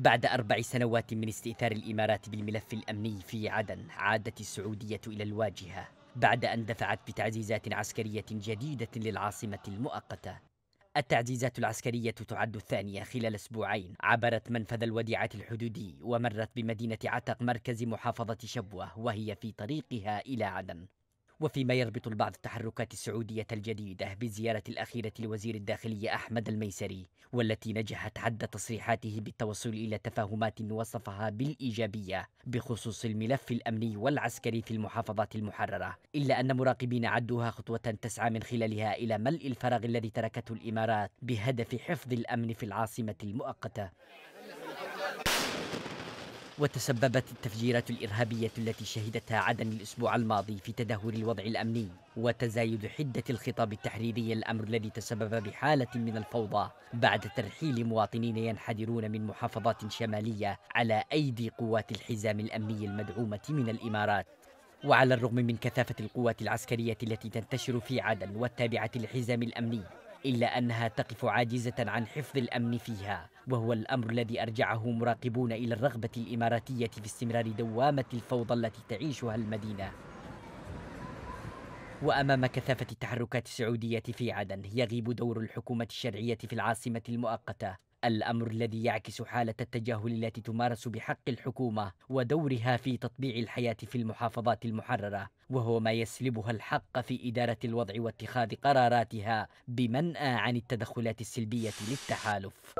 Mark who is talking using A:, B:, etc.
A: بعد أربع سنوات من استئثار الإمارات بالملف الأمني في عدن عادت السعودية إلى الواجهة بعد أن دفعت بتعزيزات عسكرية جديدة للعاصمة المؤقتة التعزيزات العسكرية تعد الثانية خلال أسبوعين عبرت منفذ الوديعة الحدودي ومرت بمدينة عتق مركز محافظة شبوة وهي في طريقها إلى عدن وفيما يربط البعض التحركات السعودية الجديدة بالزيارة الأخيرة لوزير الداخلية أحمد الميسري والتي نجحت حد تصريحاته بالتوصل إلى تفاهمات وصفها بالإيجابية بخصوص الملف الأمني والعسكري في المحافظات المحررة إلا أن مراقبين عدوها خطوة تسعى من خلالها إلى ملء الفراغ الذي تركته الإمارات بهدف حفظ الأمن في العاصمة المؤقتة وتسببت التفجيرات الإرهابية التي شهدتها عدن الأسبوع الماضي في تدهور الوضع الأمني وتزايد حدة الخطاب التحريري الأمر الذي تسبب بحالة من الفوضى بعد ترحيل مواطنين ينحدرون من محافظات شمالية على أيدي قوات الحزام الأمني المدعومة من الإمارات وعلى الرغم من كثافة القوات العسكرية التي تنتشر في عدن والتابعة للحزام الأمني إلا أنها تقف عاجزة عن حفظ الأمن فيها وهو الأمر الذي أرجعه مراقبون إلى الرغبة الإماراتية في استمرار دوامة الفوضى التي تعيشها المدينة وأمام كثافة التحركات السعودية في عدن يغيب دور الحكومة الشرعية في العاصمة المؤقتة الأمر الذي يعكس حالة التجاهل التي تمارس بحق الحكومة ودورها في تطبيع الحياة في المحافظات المحررة وهو ما يسلبها الحق في إدارة الوضع واتخاذ قراراتها بمنأى عن التدخلات السلبية للتحالف